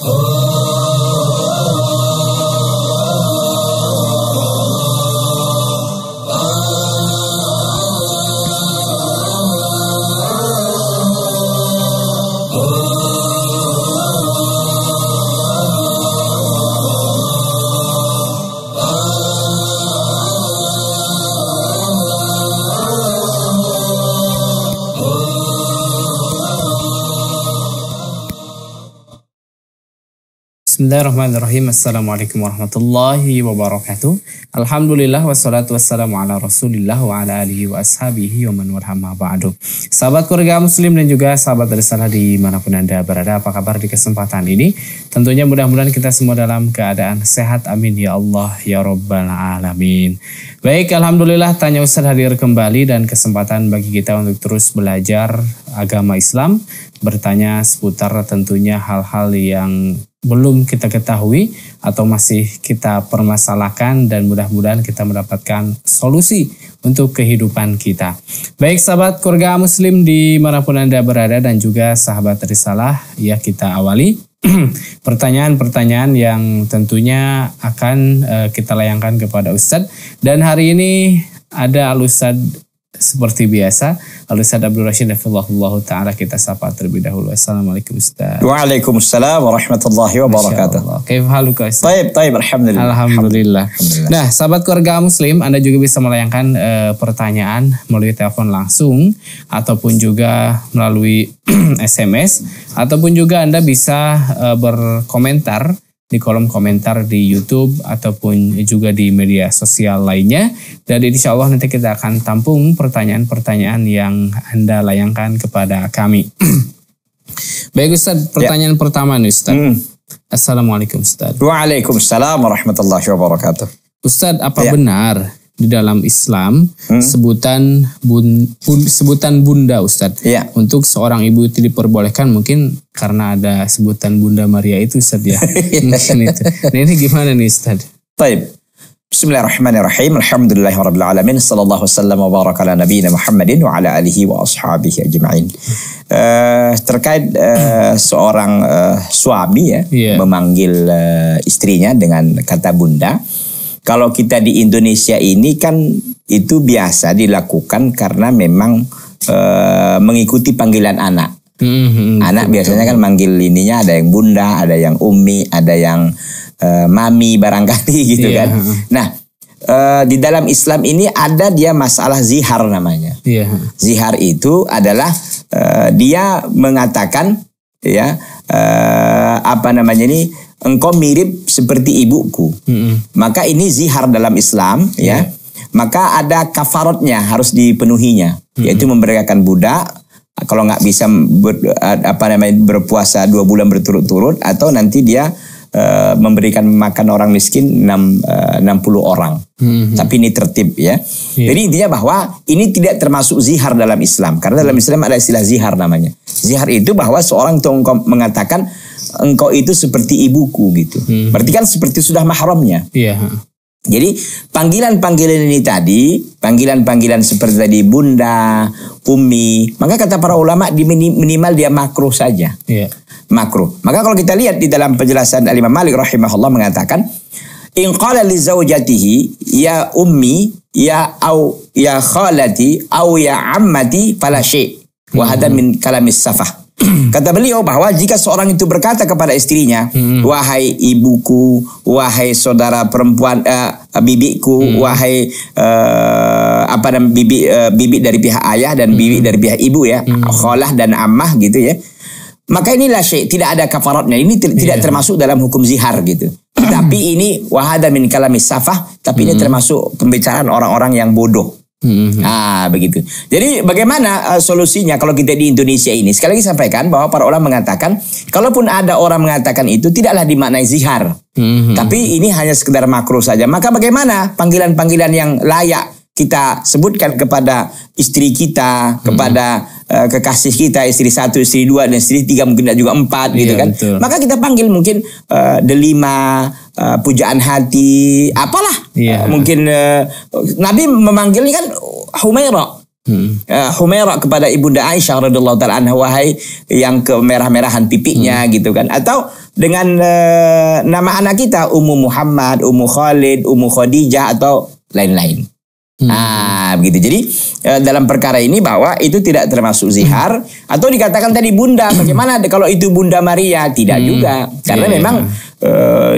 Oh. Bismillahirrahmanirrahim. Assalamualaikum warahmatullahi wabarakatuh. Alhamdulillah wassalatu wassalamu ala rasulillah wa ala alihi wa ashabihi wa man warhamma ba'du. Sahabat keluarga muslim dan juga sahabat risalah dimanapun anda berada. Apa kabar di kesempatan ini? Tentunya mudah-mudahan kita semua dalam keadaan sehat. Amin ya Allah ya Rabbal Alamin. Baik, Alhamdulillah Tanya Ustaz hadir kembali dan kesempatan bagi kita untuk terus belajar agama Islam. Bertanya seputar tentunya hal-hal yang belum kita ketahui atau masih kita permasalahkan dan mudah-mudahan kita mendapatkan solusi untuk kehidupan kita. Baik sahabat keluarga muslim di manapun Anda berada dan juga sahabat risalah ya kita awali pertanyaan-pertanyaan yang tentunya akan eh, kita layangkan kepada Ustadz dan hari ini ada Al Ustadz seperti biasa lalu Ustaz Abdul Rashid Hafizahullah taala kita sapa terlebih dahulu. Assalamualaikum Ustaz. Waalaikumsalam warahmatullahi wabarakatuh. Kaifa haluka Ustaz? Taib, taib alhamdulillah. alhamdulillah. Alhamdulillah. Nah, sahabat keluarga muslim, Anda juga bisa melayangkan uh, pertanyaan melalui telepon langsung ataupun juga melalui SMS ataupun juga Anda bisa uh, berkomentar di kolom komentar di YouTube ataupun juga di media sosial lainnya. Dan insya Allah nanti kita akan tampung pertanyaan-pertanyaan yang Anda layangkan kepada kami. Baik Ustaz, ya. pertanyaan ya. pertama nih Ustaz. Hmm. Assalamualaikum Ustaz. Waalaikumsalam warahmatullahi wabarakatuh. Ustaz, apa ya. benar di dalam Islam hmm. sebutan bun, bun sebutan bunda Ustad Ya. Untuk seorang ibu itu diperbolehkan mungkin karena ada sebutan Bunda Maria itu Ustad ya. Iya. mungkin itu. Nah ini gimana nih Ustad? Baik. Bismillahirrahmanirrahim. Alhamdulillahirobbilalamin Sallallahu wasallam wa baraka ala nabiyina Muhammadin wa ala alihi wa ashabihi ajma'in. Uh, terkait uh, seorang uh, suami ya yeah. memanggil uh, istrinya dengan kata bunda. Kalau kita di Indonesia ini kan itu biasa dilakukan karena memang e, mengikuti panggilan anak. Mm-hmm, anak betul. biasanya kan manggil ininya ada yang bunda, ada yang umi, ada yang e, mami barangkali gitu yeah. kan. Nah e, di dalam Islam ini ada dia masalah zihar namanya. Yeah. Zihar itu adalah e, dia mengatakan ya eh, apa namanya ini engkau mirip seperti ibuku. Hmm. Maka ini zihar dalam Islam ya. ya. Maka ada kafarotnya harus dipenuhinya hmm. yaitu memberikan budak kalau nggak bisa ber, eh, apa namanya berpuasa dua bulan berturut-turut atau nanti dia Eh, memberikan makan orang miskin 6, uh, 60 orang. Hmm. Tapi ini tertib ya. Yeah. Jadi intinya bahwa ini tidak termasuk zihar dalam Islam. Karena dalam Islam ada istilah zihar namanya. Zihar itu bahwa seorang tongkom mengatakan engkau itu seperti ibuku gitu. Hmm. Berarti kan seperti sudah mahramnya. Iya. Yeah. Jadi panggilan-panggilan ini tadi, panggilan-panggilan seperti tadi bunda, umi, maka kata para ulama di minimal dia makruh saja. Yeah makruh. Maka kalau kita lihat di dalam penjelasan alimah Imam Malik rahimahullah mengatakan, "In qala li zaujatihi ya ummi ya au ya khalati au ya ammati fala syai." Wa hadha min kalamis safah. Kata beliau bahwa jika seorang itu berkata kepada istrinya, hmm. wahai ibuku, wahai saudara perempuan, uh, eh, bibiku, hmm. wahai uh, apa namanya bibi uh, bibi dari pihak ayah dan hmm. bibi dari pihak ibu ya, hmm. kholah dan amah gitu ya. Maka inilah syekh, tidak ada kafaratnya. Ini yeah. tidak iya. termasuk dalam hukum zihar gitu. tapi ini wahada min kalamis safah. Tapi hmm. ini termasuk pembicaraan orang-orang yang bodoh. Hmm. Ah begitu. Jadi bagaimana uh, solusinya kalau kita di Indonesia ini? Sekali lagi sampaikan bahwa para ulama mengatakan, kalaupun ada orang mengatakan itu tidaklah dimaknai zihar. Hmm. Tapi ini hanya sekedar makruh saja. Maka bagaimana panggilan-panggilan yang layak kita sebutkan kepada istri kita, kepada hmm Eh, kekasih kita istri satu istri dua dan istri tiga mungkin tidak juga empat gitu iya, gitu kan betul. maka kita panggil mungkin uh, delima uh, pujaan hati apalah iya. uh, mungkin uh, Nabi memanggilnya kan Humairah Hmm. Humairah kepada ibunda Aisyah radhiallahu taala anha wahai yang kemerah-merahan pipinya hmm. gitu kan atau dengan uh, nama anak kita Ummu Muhammad, Ummu Khalid, Ummu Khadijah atau lain-lain. Hmm. Nah, Nah, begitu. Jadi eh, dalam perkara ini bahwa itu tidak termasuk zihar atau dikatakan tadi bunda. Bagaimana kalau itu bunda Maria? Tidak hmm. juga. Karena yeah. Iya, memang e,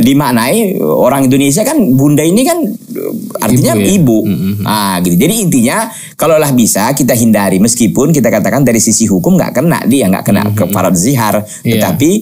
dimaknai orang Indonesia kan bunda ini kan eh, artinya ibu. Ya? ibu. hmm Nah, gitu. Jadi intinya kalaulah bisa kita hindari meskipun kita katakan dari sisi hukum nggak kena dia nggak kena mm-hmm. ke hmm. farad zihar, yeah. tetapi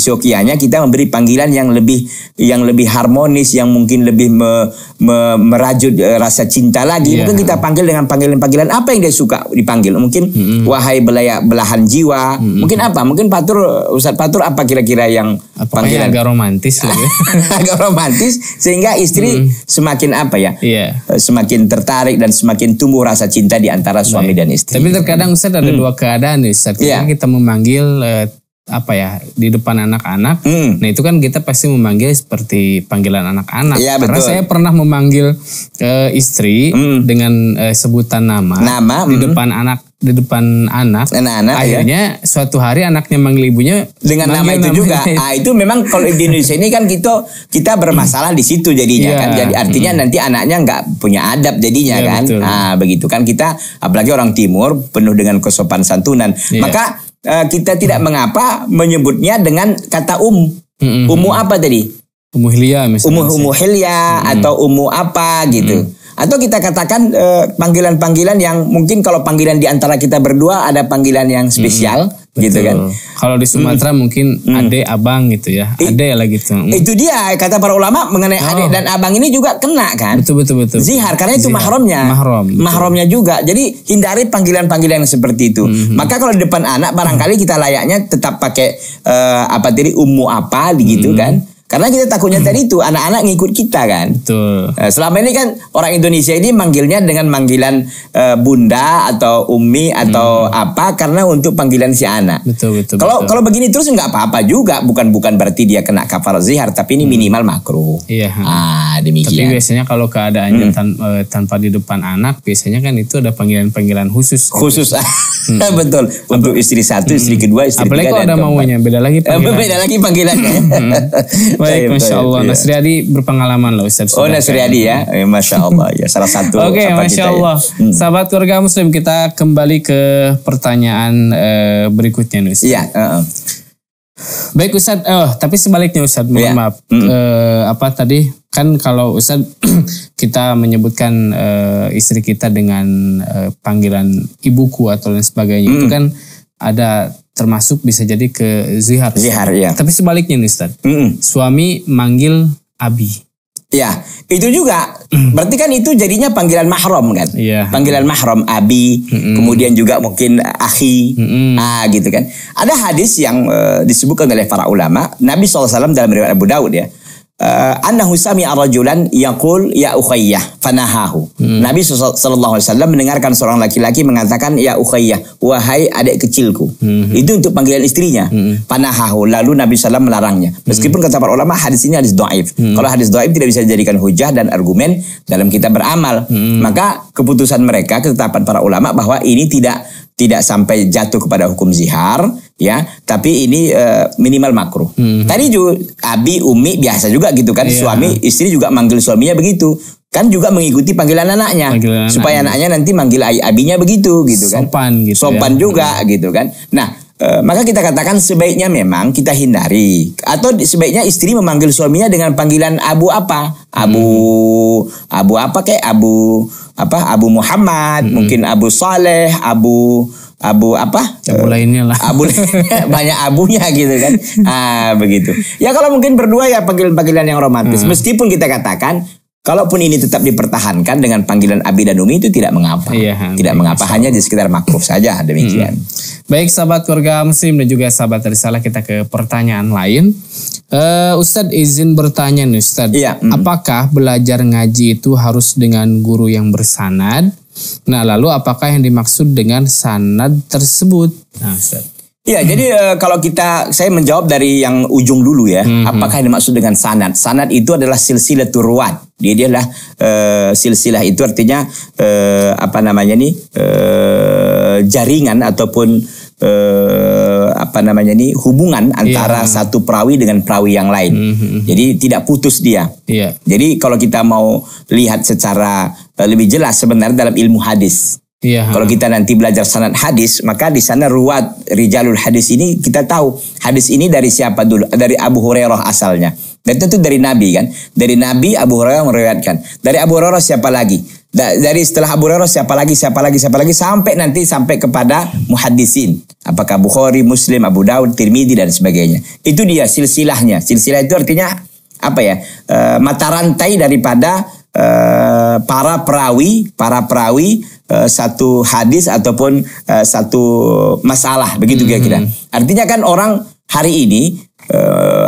seyogianya kita memberi panggilan yang lebih yang lebih harmonis yang mungkin lebih me, me, merajut rasa cinta lagi yeah. mungkin kita panggil dengan panggilan-panggilan apa yang dia suka dipanggil. Mungkin hmm. wahai belaya, belahan jiwa. Hmm. Mungkin apa? Mungkin Patur Ustadz Patur apa kira-kira yang Apakah panggilan yang agak romantis ya. agak romantis sehingga istri hmm. semakin apa ya? Yeah. Iya. Semakin tertarik dan semakin tumbuh rasa cinta di antara suami Baik. dan istri. Tapi terkadang Ustadz ada hmm. dua keadaan nih. Ustadz yeah. kita memanggil uh, apa ya di depan anak-anak. Hmm. Nah itu kan kita pasti memanggil seperti panggilan anak-anak. Ya, Karena betul. saya pernah memanggil uh, istri hmm. dengan uh, sebutan nama, nama di hmm. depan anak di depan anak. Anak-anak. Ya. Akhirnya ya. suatu hari anaknya manggil ibunya dengan nama itu nama juga. Itu. Ah itu memang kalau di Indonesia ini kan kita gitu, kita bermasalah di situ jadinya ya. kan. Jadi artinya hmm. nanti anaknya nggak punya adab jadinya ya, kan. Betul. Nah, begitu kan kita apalagi orang timur penuh dengan kesopan santunan. Ya. Maka Eh, kita tidak hmm. mengapa menyebutnya dengan kata um. hmm, hmm Umu hmm. apa tadi? Umu hilia misalnya. Umu umu hilia hmm atau umu apa gitu. hmm atau kita katakan eh, panggilan-panggilan eh, yang mungkin kalau panggilan di antara kita berdua ada panggilan yang hmm, spesial hmm, gitu betul. kan. Kalau di Sumatera hmm. mungkin hmm. ade abang gitu ya. Ade lah gitu. Hmm. Itu dia kata para ulama mengenai oh. ade dan abang ini juga kena kan. Betul betul betul. Zihar karena itu Zihar. mahromnya. Mahrom. Mahromnya juga. Jadi hindari panggilan-panggilan yang seperti itu. Hmm. Maka kalau di depan anak barangkali kita layaknya tetap pakai eh, apa tadi ummu apa gitu hmm. kan karena kita takutnya hmm. tadi itu anak-anak ngikut kita kan. Betul. Eh, selama ini kan orang Indonesia ini manggilnya dengan manggilan uh, eh, bunda atau umi atau hmm. apa karena untuk panggilan si anak. Betul betul. Kalau kalau begini terus nggak apa-apa juga, bukan bukan berarti dia kena kafar zihar, tapi ini hmm. minimal makruh. Iya. Ah demikian. Tapi biasanya kalau keadaannya hmm. tan eh, tanpa di depan anak, biasanya kan itu ada panggilan-panggilan khusus. Khusus. hmm. betul. Untuk istri satu, istri hmm. kedua, istri Apalagi tiga. Apalagi kalau ada maunya, beda lagi panggilan. Beda lagi panggilannya. Hmm. Baik, Masya Allah. Ya. Nasriadi berpengalaman loh Ustaz. Oh Nasriadi ya. Eh, Masya Allah ya. Salah satu Oke, okay, Masya kita, ya. Allah. Ya. Sahabat keluarga muslim, kita kembali ke pertanyaan uh, berikutnya Nus. Iya. Uh -uh. Baik Ustadz, oh, tapi sebaliknya Ustadz, mohon yeah. maaf. Mm. E, apa tadi, kan kalau Ustadz kita menyebutkan e, istri kita dengan e, panggilan ibuku atau lain sebagainya, mm. itu hmm. kan ada termasuk bisa jadi ke zihar. Zihar, ya. Tapi sebaliknya nih Ustaz. Mm -mm. Suami manggil abi. Ya, itu juga. Mm. Berarti kan itu jadinya panggilan mahram kan? Yeah. Panggilan mahram abi, mm kemudian juga mungkin ahi, mm ah gitu kan. Ada hadis yang uh, disebutkan oleh para ulama, Nabi SAW dalam riwayat Abu Daud ya. Eh, annahu sami'a rajulan yaqul ya ukhayyah fanahahu. Hmm. Nabi sallallahu alaihi wasallam mendengarkan seorang laki-laki mengatakan ya ukhayyah, wahai adik kecilku. Hmm. Itu untuk panggilan istrinya. Hmm. Fanahahu. Lalu Nabi sallallahu melarangnya. Hmm. Meskipun kata para ulama hadis ini hadis dhaif. Hmm. Kalau hadis dhaif tidak bisa dijadikan hujah dan argumen dalam kita beramal. Hmm. Maka keputusan mereka ketetapan para ulama bahwa ini tidak tidak sampai jatuh kepada hukum zihar ya tapi ini uh, minimal makruh hmm. tadi juga abi umi biasa juga gitu kan yeah. suami istri juga manggil suaminya begitu kan juga mengikuti panggilan anaknya panggilan supaya anaknya. anaknya nanti manggil abinya begitu gitu sopan, kan sopan gitu ya. sopan ya. juga hmm. gitu kan nah Eh, maka kita katakan sebaiknya memang kita hindari atau sebaiknya istri memanggil suaminya dengan panggilan Abu apa? Abu hmm. Abu apa kayak Abu apa? Abu Muhammad, hmm. mungkin Abu Saleh, Abu abu apa abu eh, lainnya lah abu banyak abunya gitu kan ah begitu ya kalau mungkin berdua ya panggilan-panggilan yang romantis hmm. meskipun kita katakan kalaupun ini tetap dipertahankan dengan panggilan abi dan umi itu tidak mengapa iya, tidak mengapa hanya di sekitar makruf saja demikian hmm. Baik sahabat keluarga muslim dan juga sahabat dari risalah kita ke pertanyaan lain. Uh, Ustadz izin bertanya nih Ustadz. Iya. Mm. Apakah belajar ngaji itu harus dengan guru yang bersanad? Nah lalu apakah yang dimaksud dengan sanad tersebut? Nah Ustadz. Iya, hmm. jadi e, kalau kita saya menjawab dari yang ujung dulu ya. Mm -hmm. Apakah yang dimaksud dengan sanad? Sanad itu adalah silsilah turuan, Dia adalah e, silsilah itu artinya e, apa namanya nih? E, jaringan ataupun eh, apa namanya ini hubungan iya. antara yeah. satu perawi dengan perawi yang lain. Mm -hmm. Jadi tidak putus dia. Yeah. Jadi kalau kita mau lihat secara eh, lebih jelas sebenarnya dalam ilmu hadis. Yeah. Kalau kita nanti belajar sanad hadis, maka di sana ruwat rijalul hadis ini kita tahu hadis ini dari siapa dulu? Dari Abu Hurairah asalnya. Dan tentu dari Nabi kan. Dari Nabi Abu Hurairah meriwayatkan. Dari Abu Hurairah siapa lagi? Dari setelah Abu Hurairah siapa lagi siapa lagi siapa lagi sampai nanti sampai kepada muhadisin. Apakah Bukhari, Muslim, Abu Daud, Tirmidzi dan sebagainya. Itu dia silsilahnya. Silsilah itu artinya apa ya? E, mata rantai daripada e, para perawi, para perawi e, satu hadis ataupun e, satu masalah begitu hmm. kira-kira. Artinya kan orang hari ini e,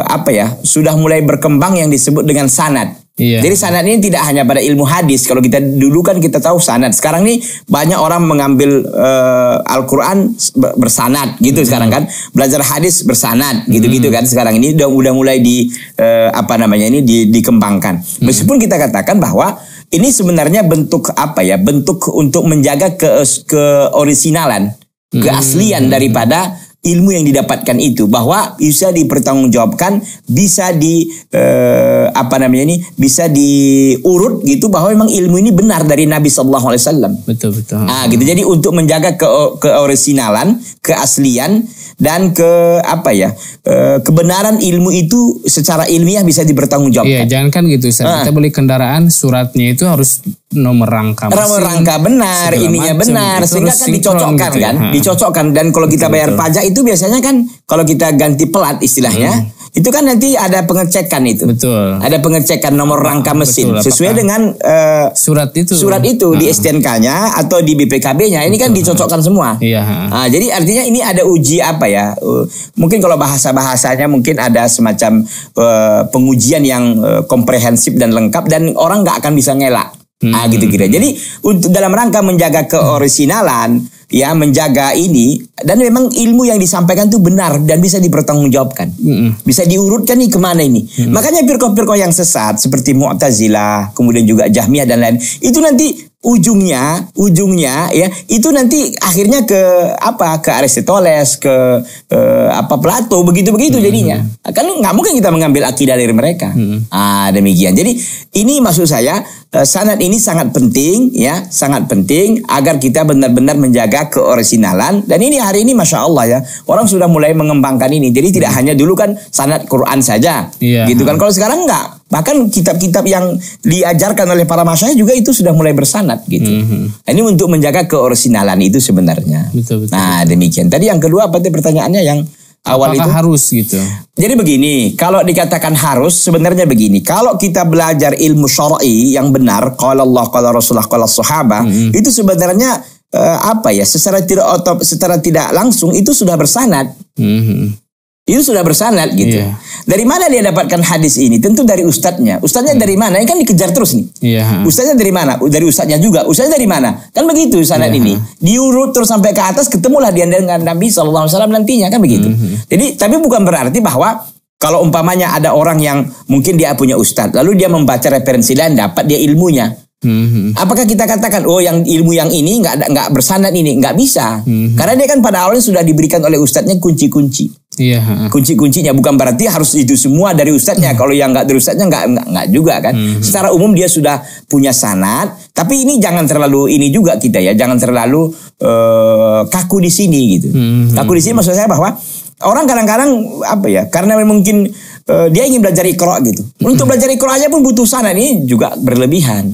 apa ya? sudah mulai berkembang yang disebut dengan sanad Iya. Jadi sanad ini tidak hanya pada ilmu hadis. Kalau kita dulu kan kita tahu sanad. Sekarang nih banyak orang mengambil uh, Al-Qur'an bersanad gitu hmm. sekarang kan. Belajar hadis bersanad gitu-gitu hmm. kan sekarang ini udah udah mulai di uh, apa namanya ini di, dikembangkan. Hmm. Meskipun kita katakan bahwa ini sebenarnya bentuk apa ya? Bentuk untuk menjaga ke keorisinalan, hmm. keaslian hmm. daripada ilmu yang didapatkan itu bahwa bisa dipertanggungjawabkan bisa di eh, apa namanya ini bisa diurut gitu bahwa memang ilmu ini benar dari Nabi Shallallahu Alaihi Wasallam betul betul ah gitu jadi untuk menjaga ke keorisinalan keaslian dan ke apa ya eh, kebenaran ilmu itu secara ilmiah bisa dipertanggungjawabkan iya jangan kan gitu Ustaz. Ah. kita beli kendaraan suratnya itu harus nomor rangka mesin, rangka benar, ininya macam, benar, gitu. sehingga kan dicocokkan gitu, ya. kan, ha. Hmm. dicocokkan dan kalau kita betul, bayar betul. pajak itu biasanya kan kalau kita ganti pelat istilahnya, hmm. itu kan nanti ada pengecekan itu, betul, ada pengecekan nomor rangka mesin betul, sesuai dengan uh, surat itu, surat itu ha. di hmm. STNK-nya atau di BPKB-nya, ini kan dicocokkan semua, iya, nah, jadi artinya ini ada uji apa ya, uh, mungkin kalau bahasa bahasanya mungkin ada semacam uh, pengujian yang uh, komprehensif dan lengkap dan orang nggak akan bisa ngelak Ah, hmm. Ah gitu kira. Gitu. Jadi untuk dalam rangka menjaga keorisinalan, hmm. ya menjaga ini dan memang ilmu yang disampaikan itu benar dan bisa dipertanggungjawabkan. Hmm. Bisa diurutkan nih kemana ini. Hmm. Makanya firqah-firqah yang sesat seperti Mu'tazilah, kemudian juga Jahmiyah dan lain itu nanti ujungnya ujungnya ya itu nanti akhirnya ke apa ke Aristoteles ke ke apa Plato begitu begitu hmm. jadinya hmm. kan nggak mungkin kita mengambil akidah dari mereka hmm. ah demikian jadi ini maksud saya eh, sanad ini sangat penting ya sangat penting agar kita benar-benar menjaga keorisinalan dan ini hari ini masya Allah ya orang sudah mulai mengembangkan ini jadi tidak hmm. hanya dulu kan sanad Quran saja yeah. gitu kan kalau sekarang nggak Bahkan kitab-kitab yang diajarkan oleh para masyarakat juga itu sudah mulai bersanat gitu. Mm-hmm. Ini untuk menjaga keorsinalan itu sebenarnya. Betul, betul, nah betul. demikian. Tadi yang kedua apa tadi pertanyaannya yang awal Apakah itu harus gitu. Jadi begini, kalau dikatakan harus sebenarnya begini. Kalau kita belajar ilmu syar'i yang benar, kalau Allah, kalau Rasulullah, kalau sahabat, mm-hmm. itu sebenarnya eh, apa ya? Secara tidak otop, secara tidak langsung itu sudah bersanat. Mm-hmm. Itu sudah bersanad gitu. Yeah. Dari mana dia dapatkan hadis ini? Tentu dari ustadznya. Ustadznya hmm. dari iya. mana? Ini kan dikejar terus nih. Yeah. Ustadznya dari mana? Dari ustadznya juga. Ustadznya dari mana? Kan begitu sanad yeah. ini. Diurut terus sampai ke atas ketemulah dia dengan Nabi SAW nantinya kan begitu. Mm -hmm. Jadi tapi bukan berarti bahwa kalau umpamanya ada orang yang mungkin dia punya ustadz, lalu dia membaca referensi lain dapat dia ilmunya. hmm Apakah kita katakan oh yang ilmu yang ini nggak nggak bersanad ini nggak bisa hmm karena dia kan pada awalnya sudah diberikan oleh ustadznya kunci-kunci. Iya. Kunci-kuncinya bukan berarti harus itu semua dari ustadznya. Hmm. Kalau yang nggak dari ustadznya nggak nggak juga kan. Hmm, hmm. Secara umum dia sudah punya sanat. Tapi ini jangan terlalu ini juga kita ya. Jangan terlalu uh, kaku di sini gitu. Hmm. hmm kaku di sini hmm. maksud saya bahwa orang kadang-kadang apa ya? Karena mungkin uh, dia ingin belajar ikro gitu. Untuk belajar ikro aja pun butuh sanat ini juga berlebihan.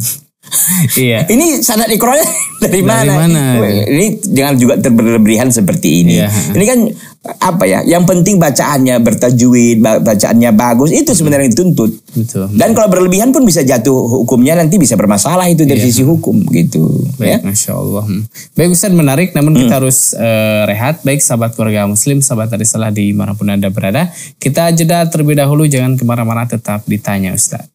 iya. Ini sanad ikronya dari, dari mana? mana? Ini jangan juga terberlebihan seperti ini. Iya. Ini kan apa ya yang penting bacaannya bertajwid bacaannya bagus itu sebenarnya dituntut betul, dan kalau berlebihan pun bisa jatuh hukumnya nanti bisa bermasalah itu dari iya. sisi hukum gitu baik ya? masya allah hmm. baik Ustaz menarik namun hmm. kita harus uh, rehat baik sahabat keluarga muslim sahabat dari salah di pun anda berada kita jeda terlebih dahulu jangan kemana-mana tetap ditanya Ustaz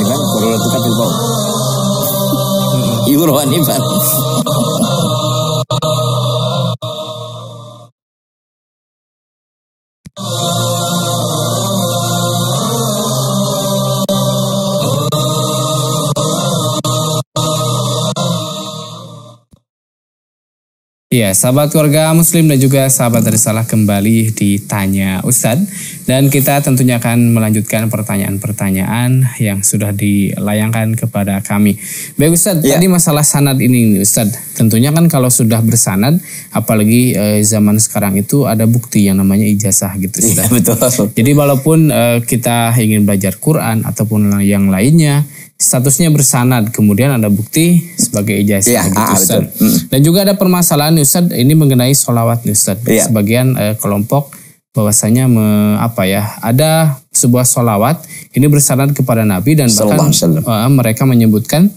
Ini kan, Ibu rohani, Pak. Ya, sahabat keluarga muslim dan juga sahabat risalah kembali di Tanya Ustadz. Dan kita tentunya akan melanjutkan pertanyaan-pertanyaan yang sudah dilayangkan kepada kami. Baik Ustadz, ya. tadi masalah sanad ini Ustadz. Tentunya kan kalau sudah bersanad, apalagi e, zaman sekarang itu ada bukti yang namanya ijazah gitu iya, Ustadz. Ya, betul. Jadi walaupun e, kita ingin belajar Quran ataupun yang lainnya, statusnya bersanad kemudian ada bukti sebagai ijazah ya, gitu, Ustaz. dan juga ada permasalahan Ustaz ini mengenai solawat Ustaz ya. sebagian eh, kelompok bahwasanya me, apa ya ada sebuah solawat ini bersanad kepada Nabi dan bahkan uh, mereka menyebutkan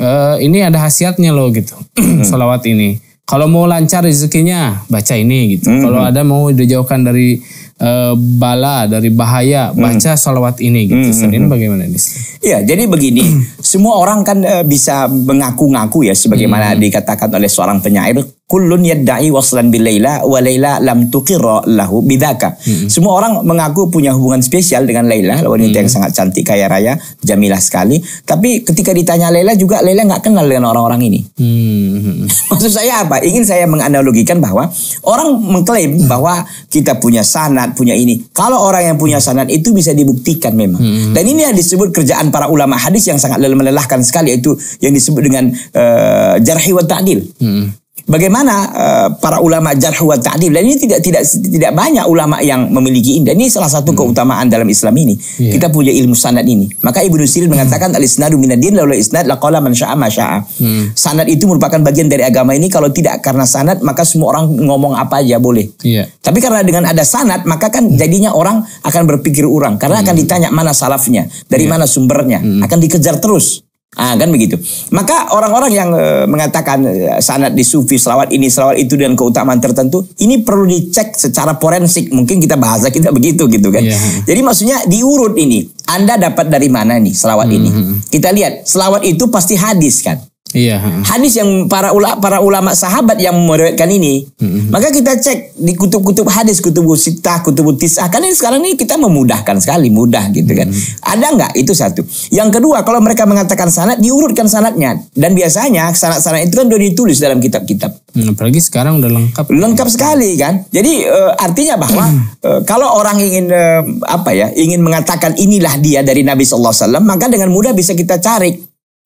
eh, ini ada khasiatnya loh gitu hmm. solawat ini kalau mau lancar rezekinya baca ini gitu hmm. kalau ada mau dijauhkan dari uh, bala dari bahaya hmm. baca hmm. salawat ini gitu. Hmm. Senin hmm, hmm. bagaimana nih? Iya, jadi begini, semua orang kan uh, bisa mengaku-ngaku ya sebagaimana hmm. dikatakan oleh seorang penyair kullun yadda'i waslan bil Laila wa Laila lam tuqirra lahu bidaka. Hmm. Semua orang mengaku punya hubungan spesial dengan Laila, wanita hmm. yang sangat cantik kaya raya, jamilah sekali, tapi ketika ditanya Laila juga Laila nggak kenal dengan orang-orang ini. Hmm. Maksud saya apa? Ingin saya menganalogikan bahwa orang mengklaim bahwa kita punya sanad, punya ini. Kalau orang yang punya sanad itu bisa dibuktikan memang. Hmm. Dan ini yang disebut kerjaan para ulama hadis yang sangat melelahkan sekali yaitu yang disebut dengan uh, jarhi wa ta'dil. Hmm bagaimana uh, para ulama jarh wa ta'dil dan ini tidak tidak tidak banyak ulama yang memiliki ini dan ini salah satu hmm. keutamaan dalam Islam ini yeah. kita punya ilmu sanad ini maka Ibnu Sirin hmm. mengatakan al isnadu minadin lalu isnad laqala man syaa ma syaa hmm. sanad itu merupakan bagian dari agama ini kalau tidak karena sanad maka semua orang ngomong apa aja boleh yeah. tapi karena dengan ada sanad maka kan hmm. jadinya orang akan berpikir orang karena hmm. akan ditanya mana salafnya dari yeah. mana sumbernya hmm. akan dikejar terus Ah, kan begitu. Maka orang-orang yang e, mengatakan e, sanat di sufi, selawat ini, selawat itu dan keutamaan tertentu, ini perlu dicek secara forensik. Mungkin kita bahasa kita begitu gitu kan. Yeah. Jadi maksudnya diurut ini. Anda dapat dari mana nih selawat mm -hmm. ini? Kita lihat, selawat itu pasti hadis kan. Iya. Hmm. Hadis yang para ulama para ulama sahabat yang meriwayatkan ini. Mm-hmm. Maka kita cek di kutub-kutub hadis, kutub sitah, kutub tisah. Karena sekarang ini kita memudahkan sekali, mudah gitu kan. Mm-hmm. Ada nggak itu satu. Yang kedua, kalau mereka mengatakan sanad, diurutkan sanadnya. Dan biasanya sanad-sanad itu kan sudah ditulis dalam kitab-kitab. Hmm, apalagi sekarang udah lengkap. Lengkap sekali kan. Jadi uh, artinya bahwa uh, kalau orang ingin uh, apa ya, ingin mengatakan inilah dia dari Nabi saw maka dengan mudah bisa kita cari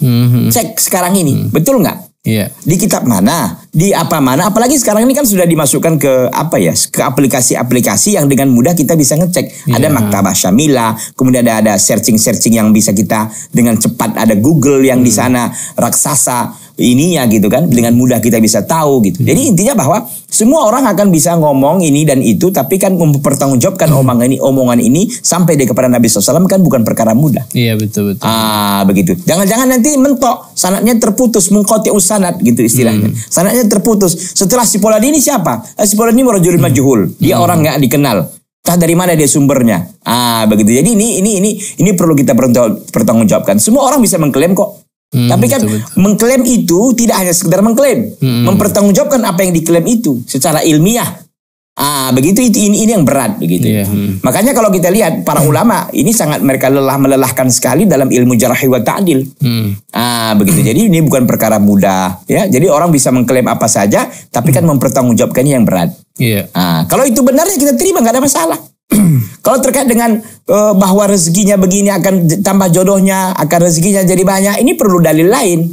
hmm Cek sekarang ini, mm. betul nggak? Iya. Di kitab mana? Di apa mana? Apalagi sekarang ini kan sudah dimasukkan ke apa ya? Ke aplikasi-aplikasi yang dengan mudah kita bisa ngecek. Yeah. Ada Maktabah Syamila, kemudian ada ada searching-searching yang bisa kita dengan cepat ada Google yang hmm. di sana raksasa ininya gitu kan dengan mudah kita bisa tahu gitu. Hmm. Jadi intinya bahwa semua orang akan bisa ngomong ini dan itu tapi kan mempertanggungjawabkan hmm. omongan ini omongan ini sampai dia kepada Nabi SAW kan bukan perkara mudah. Iya betul betul. Ah begitu. Jangan-jangan nanti mentok sanatnya terputus mengkoti usanat gitu istilahnya. Hmm. Sanatnya terputus. Setelah si Poladi ini siapa? Eh, Si Poladi ini rojul hmm. majhul. Dia hmm. orang nggak dikenal. Entah dari mana dia sumbernya. Ah begitu. Jadi ini ini ini ini perlu kita pertanggungjawabkan. Semua orang bisa mengklaim kok Hmm, Tapi kan betul, mengklaim itu tidak hanya sekedar mengklaim, hmm. mempertanggungjawabkan apa yang diklaim itu secara ilmiah. Ah, begitu itu ini, ini yang berat begitu. Yeah. Hmm. Makanya kalau kita lihat para ulama ini sangat mereka lelah melelahkan sekali dalam ilmu jarak wa ta'dil. Hmm. Ah, begitu. Jadi ini bukan perkara mudah ya. Jadi orang bisa mengklaim apa saja tapi kan hmm. mempertanggungjawabkannya yang berat. Iya. Yeah. Ah, kalau itu benar ya kita terima nggak ada masalah. Kalau terkait dengan uh, bahwa rezekinya begini akan tambah jodohnya, akan rezekinya jadi banyak, ini perlu dalil lain.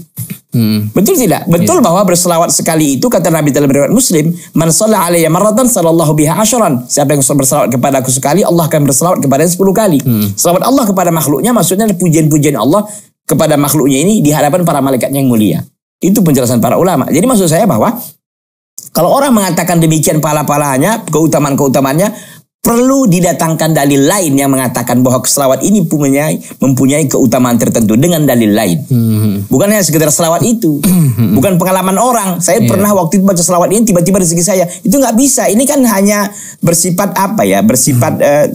Hmm. Betul tidak? Betul iya. bahwa berselawat sekali itu kata Nabi dalam riwayat Muslim, "Man shalla maratan sallallahu biha asharan." Siapa yang berselawat kepada aku sekali, Allah akan berselawat kepada 10 kali. Hmm. Selawat Allah kepada makhluknya maksudnya pujian-pujian Allah kepada makhluknya ini di hadapan para malaikatnya yang mulia. Itu penjelasan para ulama. Jadi maksud saya bahwa kalau orang mengatakan demikian pala palanya keutamaan-keutamaannya, perlu didatangkan dalil lain yang mengatakan bahwa selawat ini mempunyai mempunyai keutamaan tertentu dengan dalil lain. Hmm. Bukan hanya sekedar selawat itu, mhm. bukan pengalaman orang. Saya yeah. pernah waktu itu baca selawat ini tiba-tiba rezeki saya itu nggak bisa. Ini kan hanya bersifat apa ya? Bersifat hmm. uh,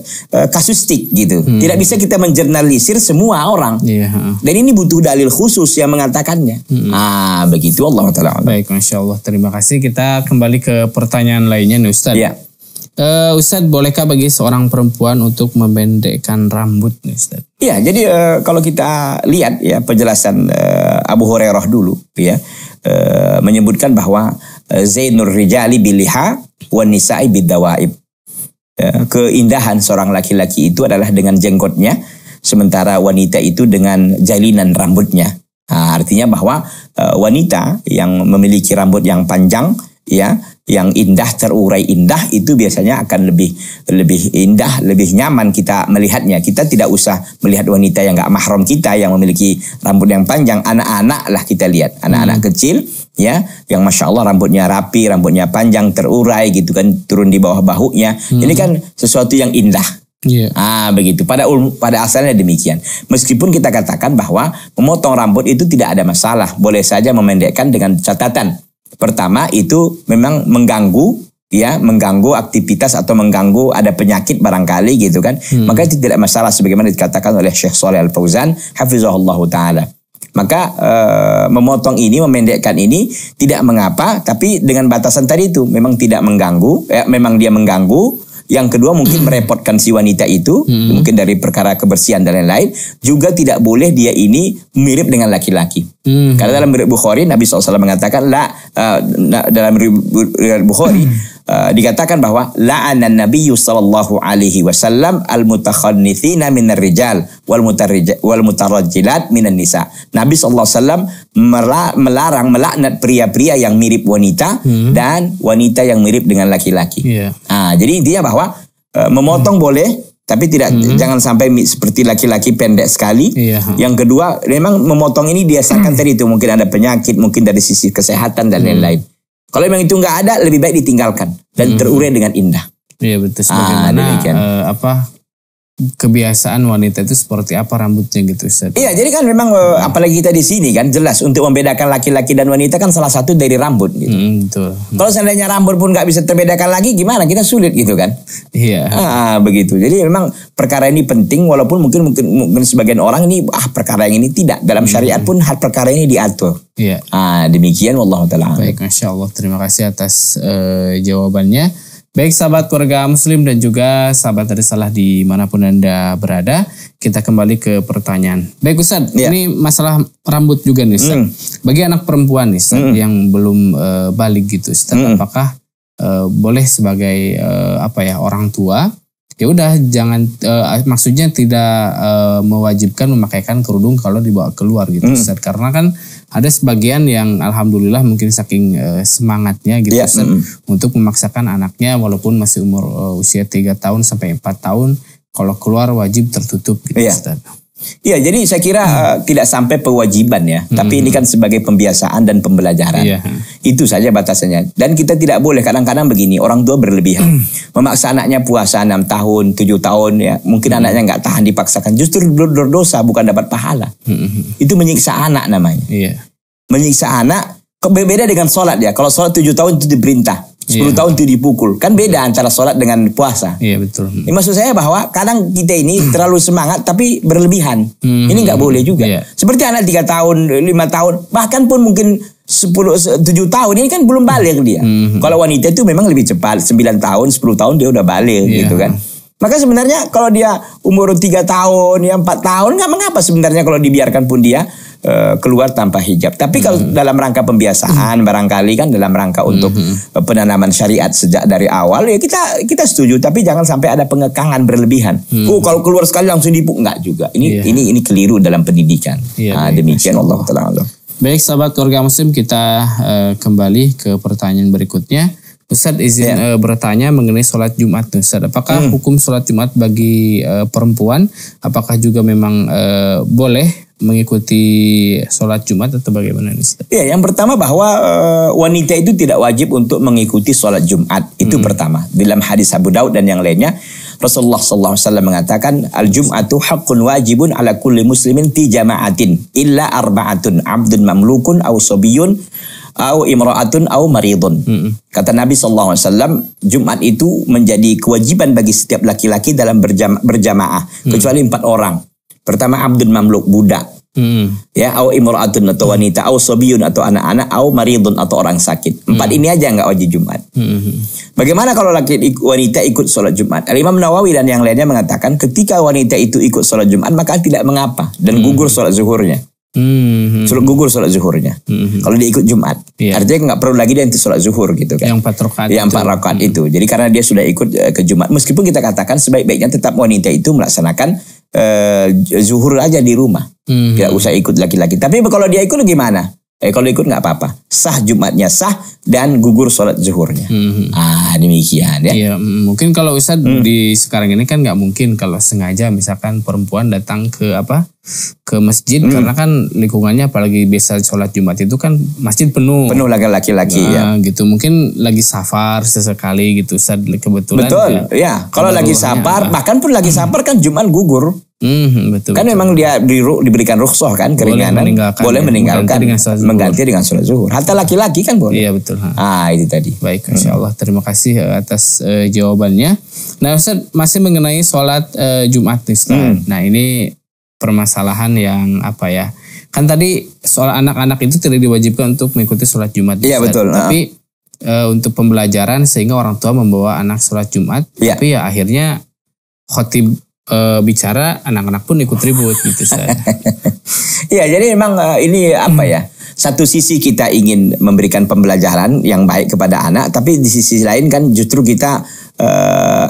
uh, kasustik gitu. Hmm. Tidak bisa kita menjernalisir semua orang. Yeah. Dan ini butuh dalil khusus yang mengatakannya. Hmm. Ah begitu Allah taala. Baik, masya Allah. Terima kasih. Kita kembali ke pertanyaan lainnya, Ustaz. Yeah. Uh, Ustadz, bolehkah bagi seorang perempuan untuk membendekkan rambut nih Ustadz? Ya, jadi uh, kalau kita lihat ya penjelasan uh, Abu Hurairah dulu ya uh, menyebutkan bahwa Zainur Rijali biliha wanita nisa'i bidawaib. keindahan seorang laki-laki itu adalah dengan jenggotnya sementara wanita itu dengan jalinan rambutnya. Nah, artinya bahwa uh, wanita yang memiliki rambut yang panjang ya yang indah terurai indah itu biasanya akan lebih lebih indah lebih nyaman kita melihatnya kita tidak usah melihat wanita yang nggak mahram kita yang memiliki rambut yang panjang anak-anak lah kita lihat anak-anak hmm. kecil ya yang masya Allah rambutnya rapi rambutnya panjang terurai gitu kan turun di bawah bahunya hmm. ini kan sesuatu yang indah Yeah. Ah begitu. Pada pada asalnya demikian. Meskipun kita katakan bahwa memotong rambut itu tidak ada masalah, boleh saja memendekkan dengan catatan Pertama itu memang mengganggu ya mengganggu aktivitas atau mengganggu ada penyakit barangkali gitu kan hmm. maka itu tidak masalah sebagaimana dikatakan oleh Syekh Saleh Al Fauzan hafizahullah taala maka e, memotong ini memendekkan ini tidak mengapa tapi dengan batasan tadi itu memang tidak mengganggu ya, memang dia mengganggu yang kedua mungkin hmm. merepotkan si wanita itu, hmm. mungkin dari perkara kebersihan dan lain-lain. Juga tidak boleh dia ini mirip dengan laki-laki. Hmm. Karena dalam Bukhari Nabi SAW mengatakan la uh, dalam Bukhari hmm Eh, dikatakan bahwa la'anan nabiyyu sallallahu alaihi wasallam al mutakhannithina minar rijal wal wal mutarajjilat minan nisa. Nabi sallallahu alaihi wasallam melarang melaknat pria-pria yang mirip wanita hmm. dan wanita yang mirip dengan laki-laki. Yeah. Iya. Nah, jadi intinya bahwa uh, memotong hmm. boleh tapi tidak hmm. jangan sampai seperti laki-laki pendek sekali. Iya. Yang kedua, memang memotong ini biasakan hmm. tadi itu mungkin ada penyakit, mungkin dari sisi kesehatan dan hmm. lain-lain. Hmm. Kalau memang itu nggak ada, lebih baik ditinggalkan dan hmm. terurai dengan indah. Iya betul. Ah, Sebagaimana ah, uh, apa kebiasaan wanita itu seperti apa rambutnya gitu Ustaz. Iya, jadi kan memang hmm. apalagi kita di sini kan jelas untuk membedakan laki-laki dan wanita kan salah satu dari rambut gitu. Hmm, betul. Hmm. Kalau seandainya rambut pun nggak bisa terbedakan lagi gimana? Kita sulit gitu kan. Iya. Ah, begitu. Jadi memang perkara ini penting walaupun mungkin mungkin mungkin sebagian orang ini ah perkara yang ini tidak dalam hmm. syariat hmm. pun hal perkara ini diatur. Iya. Ah, demikian wallahu taala. Baik, Masya Allah. Terima kasih atas uh, jawabannya. Baik sahabat keluarga muslim dan juga sahabat dari salah dimanapun Anda berada, kita kembali ke pertanyaan. Baik Ustaz, ya. ini masalah rambut juga nih Ustaz. Mm. Bagi anak perempuan nih Ustaz mm. yang belum e, balik gitu Ustaz, mm. apakah e, boleh sebagai e, apa ya orang tua ya udah jangan e, maksudnya tidak e, mewajibkan memakaikan kerudung kalau dibawa keluar gitu mm. Ustaz. Karena kan ada sebagian yang alhamdulillah mungkin saking uh, semangatnya gitu yeah. Ya, Ustaz, mm. untuk memaksakan anaknya walaupun masih umur uh, usia 3 tahun sampai 4 tahun kalau keluar wajib tertutup gitu yeah. Iya, jadi saya kira hmm. uh, tidak sampai pewajiban ya, hmm. tapi ini kan sebagai pembiasaan dan pembelajaran. Iya. Itu saja batasannya. Dan kita tidak boleh kadang-kadang begini, orang tua berlebihan. Hmm. Memaksa anaknya puasa 6 tahun, 7 tahun ya, mungkin hmm. anaknya nggak tahan dipaksakan, justru berdosa bukan dapat pahala. Hmm, hmm, hmm. Itu menyiksa anak namanya. Iya. Menyiksa anak beda dengan sholat ya. Kalau sholat 7 tahun itu diperintah. 10 yeah. Iya. tahun tuh dipukul. Kan beda iya. antara sholat dengan puasa. Iya yeah, betul. Hmm. Ini maksud saya bahwa kadang kita ini terlalu semangat tapi berlebihan. Hmm. Ini nggak boleh juga. Yeah. Seperti anak tiga tahun, lima tahun, bahkan pun mungkin 10 7 tahun ini kan belum balik dia. Hmm. Kalau wanita itu memang lebih cepat, 9 tahun, 10 tahun dia udah balik yeah. gitu kan. Maka sebenarnya kalau dia umur 3 tahun, ya 4 tahun nggak mengapa sebenarnya kalau dibiarkan pun dia Eh, keluar tanpa hijab. Tapi kalau hmm. dalam rangka pembiasaan hmm. barangkali kan dalam rangka untuk hmm. penanaman syariat sejak dari awal ya kita kita setuju tapi jangan sampai ada pengekangan berlebihan. Hmm. Oh kalau keluar sekali langsung dipuk enggak juga. Ini yeah. ini ini keliru dalam pendidikan. Yeah, iya, nah, iya. demikian Allah taala. Baik sahabat keluarga muslim kita uh, kembali ke pertanyaan berikutnya. Ustaz izin yeah. Ya. uh, bertanya mengenai sholat Jumat Ustaz. Apakah hmm. hukum sholat Jumat bagi uh, perempuan apakah juga memang uh, boleh mengikuti sholat Jumat atau bagaimana nih? Iya, yang pertama bahwa uh, wanita itu tidak wajib untuk mengikuti sholat Jumat. Itu hmm. pertama. Dalam hadis Abu Daud dan yang lainnya, Rasulullah SAW mengatakan, Al-Jum'atu hakun wajibun ala kulli muslimin ti jama'atin illa arba'atun abdun mamlukun au sobiyun au imra'atun au maridun. Hmm. Kata Nabi SAW, Jumat itu menjadi kewajiban bagi setiap laki-laki dalam berjama berjamaah. Hmm. Kecuali empat orang. Pertama abdun mamluk budak. Hmm. Ya, au imra'atun atau wanita, au sobiun atau anak-anak, au maridun atau orang sakit. Empat hmm. ini aja nggak wajib Jumat. Hmm. Bagaimana kalau laki wanita ikut sholat Jumat? Al Imam Nawawi dan yang lainnya mengatakan ketika wanita itu ikut sholat Jumat maka tidak mengapa dan hmm. gugur sholat zuhurnya. Hmm. gugur sholat zuhurnya. Hmm. Kalau dia ikut Jumat, yeah. artinya nggak perlu lagi dia nanti sholat zuhur gitu kan? Yang empat rakaat. Yang empat rakaat itu. Hmm. itu. Jadi karena dia sudah ikut eh, ke Jumat, meskipun kita katakan sebaik-baiknya tetap wanita itu melaksanakan eh, zuhur aja di rumah. Hmm. Gak usah ikut laki-laki. Tapi kalau dia ikut gimana? Eh, kalau ikut nggak apa-apa. Sah Jumatnya sah dan gugur sholat zuhurnya. Hmm. Ah demikian ya. Iya, mm, mungkin kalau Ustaz hmm. di sekarang ini kan nggak mungkin kalau sengaja misalkan perempuan datang ke apa ke masjid hmm. karena kan lingkungannya apalagi biasa sholat Jumat itu kan masjid penuh. Penuh lagi laki-laki ya. nah, ya. Gitu mungkin lagi safar sesekali gitu Ustaz kebetulan. Betul ya. ya. Kalau lagi safar bahkan pun lagi safar kan Jumat gugur. Mm, betul. Kan betul. memang dia di, diberikan rukhsah kan keringanan. Boleh meninggalkan. Boleh ya, meninggalkan. Ya, mengganti dengan sholat zuhur. Hatta laki-laki kan boleh. Iya betul. Ha. Ah itu tadi. Baik, hmm. insya Allah terima kasih eh, atas uh, jawabannya. Nah Ustaz masih mengenai sholat uh, eh, Jumat nih Ustaz. Hmm. Nah ini permasalahan yang apa ya? Kan tadi soal anak-anak itu tidak diwajibkan untuk mengikuti sholat Jumat. Iya betul. Tapi uh, untuk pembelajaran sehingga orang tua membawa anak sholat Jumat. Ya. Tapi ya akhirnya khotib e, bicara anak-anak pun ikut ribut gitu saya. ya jadi memang e, ini apa ya? Satu sisi kita ingin memberikan pembelajaran yang baik kepada anak, tapi di sisi lain kan justru kita e,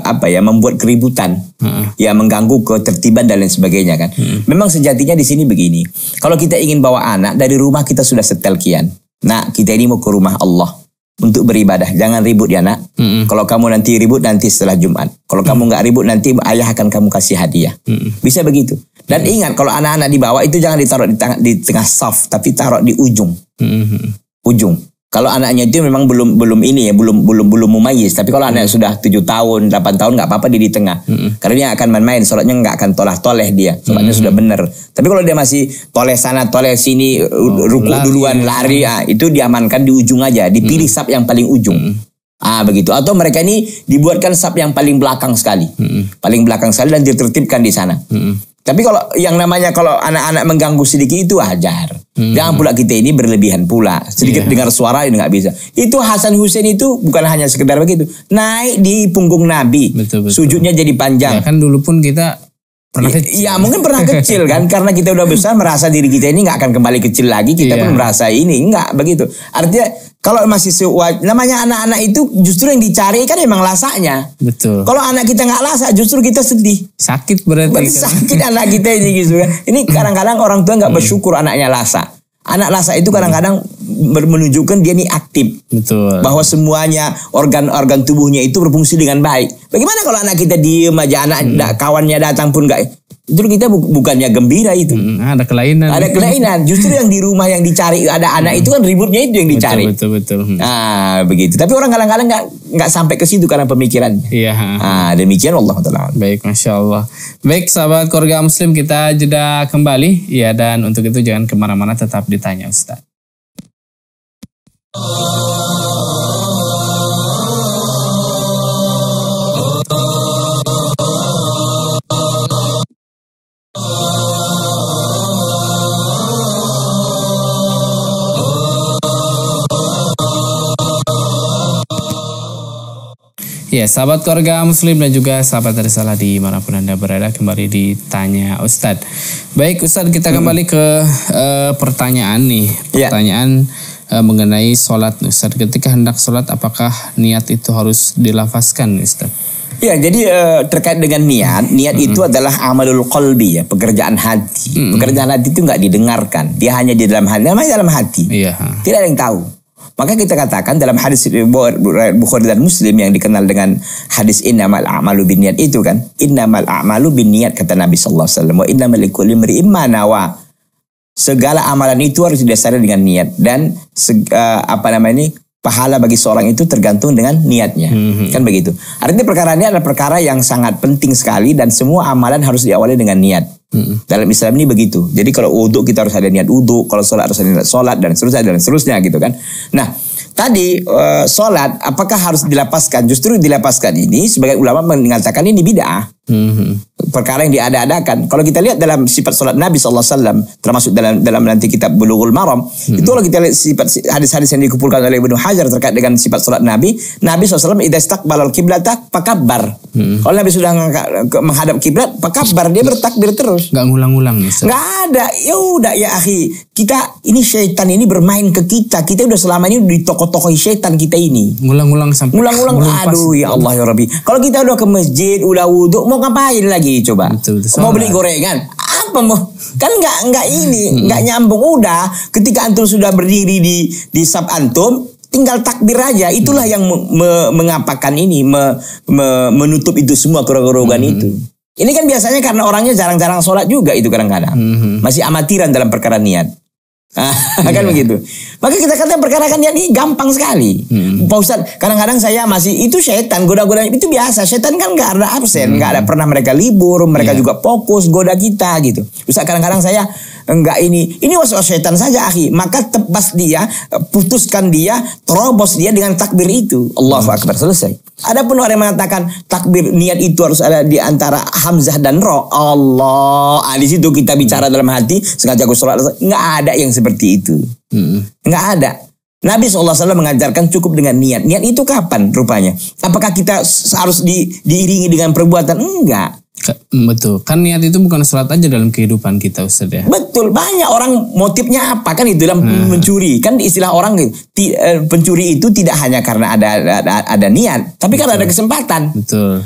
apa ya membuat keributan, uh ya mengganggu ketertiban dan lain sebagainya kan. uh Memang sejatinya di sini begini, kalau kita ingin bawa anak dari rumah kita sudah setel kian. Nah kita ini mau ke rumah Allah untuk beribadah. Jangan ribut ya nak. Mm -mm. Kalau kamu nanti ribut nanti setelah Jumat. Kalau mm. kamu nggak ribut nanti ayah akan kamu kasih hadiah. Mm Bisa begitu. Dan mm. ingat kalau anak-anak di bawah itu jangan ditaruh di, tang- di tengah saf tapi taruh di ujung. Mm Ujung kalau anaknya itu memang belum belum ini ya belum belum belum mumayyiz tapi kalau hmm. anak sudah tujuh tahun 8 tahun nggak apa-apa di di tengah hmm. karena dia akan main-main sholatnya nggak akan toleh toleh dia sholatnya hmm. sudah benar tapi kalau dia masih toleh sana toleh sini oh, ruku lari. Ya. duluan lari ah, itu diamankan di ujung aja dipilih hmm. sub yang paling ujung hmm. Ah begitu atau mereka ini dibuatkan sub yang paling belakang sekali, hmm. paling belakang sekali dan ditertibkan di sana. Hmm. Tapi kalau yang namanya kalau anak-anak mengganggu sedikit itu wajar. Hmm. Jangan pula kita ini berlebihan pula. Sedikit yeah. dengar suara ini nggak bisa. Itu Hasan Hussein itu bukan hanya sekedar begitu. Naik di punggung Nabi. Betul, betul. Sujudnya jadi panjang. Ya, kan dulu pun kita pernah ya, kecil. Ya mungkin pernah kecil kan karena kita udah besar merasa diri kita ini nggak akan kembali kecil lagi kita yeah. pun iya. merasa ini nggak begitu artinya kalau masih sewaj, namanya anak-anak itu justru yang dicari kan emang lasaknya. Betul. Kalau anak kita nggak lasak, justru kita sedih. Sakit berarti. berarti kan. sakit anak kita ini gitu. ya. Ini hmm. kadang-kadang orang tua nggak hmm. bersyukur anaknya lasak. Anak lasak itu hmm. kadang-kadang menunjukkan dia ini aktif. Betul. Bahwa semuanya organ-organ tubuhnya itu berfungsi dengan baik. Bagaimana kalau anak kita diem aja, anak hmm. kawannya datang pun nggak? Justru kita bu bukannya gembira itu. Hmm, ada kelainan. Ada kelainan. Justru yang di rumah yang dicari ada anak itu kan ributnya itu yang dicari. Betul betul. betul. Hmm. Nah begitu. Tapi orang kadang-kadang nggak -kadang nggak sampai ke situ karena pemikiran Iya. Nah, demikian Allah taala. Baik, masya Allah. Baik sahabat keluarga Muslim kita jeda kembali. Iya dan untuk itu jangan kemana-mana tetap ditanya Ustaz. Oh. Ya, sahabat keluarga muslim dan juga sahabat dari salah di manapun Anda berada kembali ditanya Ustadz. Baik Ustadz, kita hmm. kembali ke uh, pertanyaan nih. Ya. Pertanyaan ya. uh, mengenai sholat Ustadz. Ketika hendak sholat, apakah niat itu harus dilafaskan Ustadz? Ya, jadi uh, terkait dengan niat, niat mm -hmm. itu adalah amalul qalbi ya, pekerjaan hati. Mm -hmm. Pekerjaan hati itu nggak didengarkan, dia hanya di dalam hati, namanya dalam hati. Iya. Tidak ada yang tahu. Maka kita katakan dalam hadis Bukhari dan Muslim yang dikenal dengan hadis innamal a'malu binniat itu kan. Innamal a'malu binniat kata Nabi sallallahu alaihi wasallam. Innamal likulli imri'in ma nawa. Segala amalan itu harus didasari dengan niat dan uh, apa namanya ini pahala bagi seorang itu tergantung dengan niatnya. Mm-hmm. Kan begitu. Artinya perkara ini adalah perkara yang sangat penting sekali dan semua amalan harus diawali dengan niat hmm Dalam Islam ini begitu. Jadi kalau wudhu kita harus ada niat wudhu, kalau sholat harus ada niat sholat dan seterusnya dan seterusnya gitu kan. Nah tadi eh, sholat apakah harus dilepaskan? Justru dilepaskan ini sebagai ulama mengatakan ini bid'ah. hmm perkara yang diada-adakan. Kalau kita lihat dalam sifat solat Nabi sallallahu alaihi wasallam termasuk dalam dalam nanti kitab Bulughul Maram, hmm. itu kalau kita lihat sifat hadis-hadis yang dikumpulkan oleh Ibnu Hajar terkait dengan sifat solat Nabi, Nabi SAW balal kiblatak pakabbar. Hmm. Kalau Nabi sudah menghadap kiblat, pakabar dia bertakbir terus. Gak ngulang-ulang. Gak ada. Ya udah ya akhi, kita ini syaitan ini bermain ke kita. Kita udah selama ini di toko-toko syaitan kita ini. Ngulang-ulang sampai. Ngulang-ulang. Aduh ya Allah ya Rabbi. Kalau kita udah ke masjid, udah wudhu, mau ngapain lagi? coba. Betul, mau beli gorengan apa mau kan nggak nggak ini nggak hmm. nyambung udah ketika antum sudah berdiri di di sub antum tinggal takbir aja itulah hmm. yang me, me, mengapakan ini me, me, menutup itu semua kerogokan hmm. itu ini kan biasanya karena orangnya jarang-jarang sholat juga itu kadang-kadang hmm. masih amatiran dalam perkara niat Ah, kan yeah. begitu. Maka kita katakan perkara kan ini gampang sekali. Hmm. Pak Ustaz, kadang-kadang saya masih itu setan goda-goda itu biasa. Setan kan nggak ada absen, nggak hmm. ada pernah mereka libur, mereka yeah. juga fokus goda kita gitu. Ustadz kadang-kadang saya enggak ini, ini was was setan saja akhi. Maka tebas dia, putuskan dia, terobos dia dengan takbir itu. Allahu hmm. Akbar selesai. Ada pun orang yang mengatakan takbir niat itu harus ada di antara hamzah dan ro. Allah, ah, di situ kita bicara hmm. dalam hati sengaja aku sholat nggak ada yang seperti itu. Hmm. ada. Nabi SAW mengajarkan cukup dengan niat. Niat itu kapan rupanya? Apakah kita harus di, diiringi dengan perbuatan? Enggak. Mm, betul. Kan niat itu bukan surat aja dalam kehidupan kita Ustaz ya. Betul. Banyak orang motifnya apa kan itu dalam nah. mencuri. Kan istilah orang gitu. ti, eh, pencuri itu tidak hanya karena ada ada, ada niat, tapi kan Betul. karena ada kesempatan. Betul.